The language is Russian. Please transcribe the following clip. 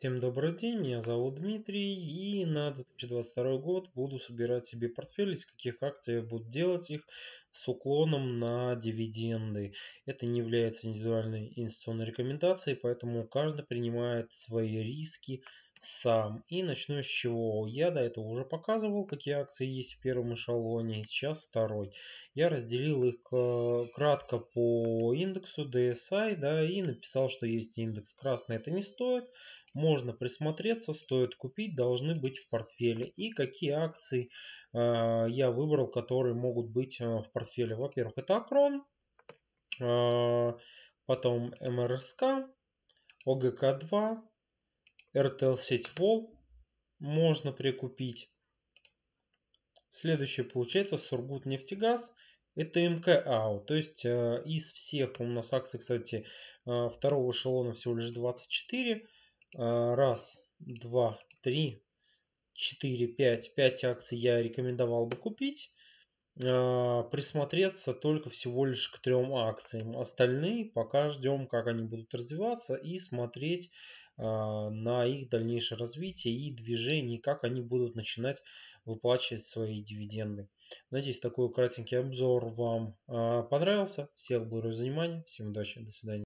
Всем добрый день, меня зовут Дмитрий, и на 2022 год буду собирать себе портфель, из каких акций я буду делать их с уклоном на дивиденды. Это не является индивидуальной инвестиционной рекомендацией, поэтому каждый принимает свои риски сам. И начну с чего. Я до этого уже показывал, какие акции есть в первом эшелоне, сейчас второй. Я разделил их э, кратко по индексу DSI, да, и написал, что есть индекс красный, это не стоит. Можно присмотреться, стоит купить, должны быть в портфеле. И какие акции э, я выбрал, которые могут быть э, в портфеле. Во-первых, это Акрон, э, потом МРСК, ОГК-2, RTL Вол можно прикупить. Следующее получается Сургут нефтегаз. Это МКАО. То есть э, из всех у нас акций, кстати, э, второго эшелона всего лишь 24. Э, раз, два, три, четыре, пять. Пять акций я рекомендовал бы купить. А, присмотреться только всего лишь к трем акциям. Остальные пока ждем, как они будут развиваться и смотреть а, на их дальнейшее развитие и движение, как они будут начинать выплачивать свои дивиденды. Надеюсь, такой кратенький обзор вам а, понравился. Всех благодарю за внимание. Всем удачи. До свидания.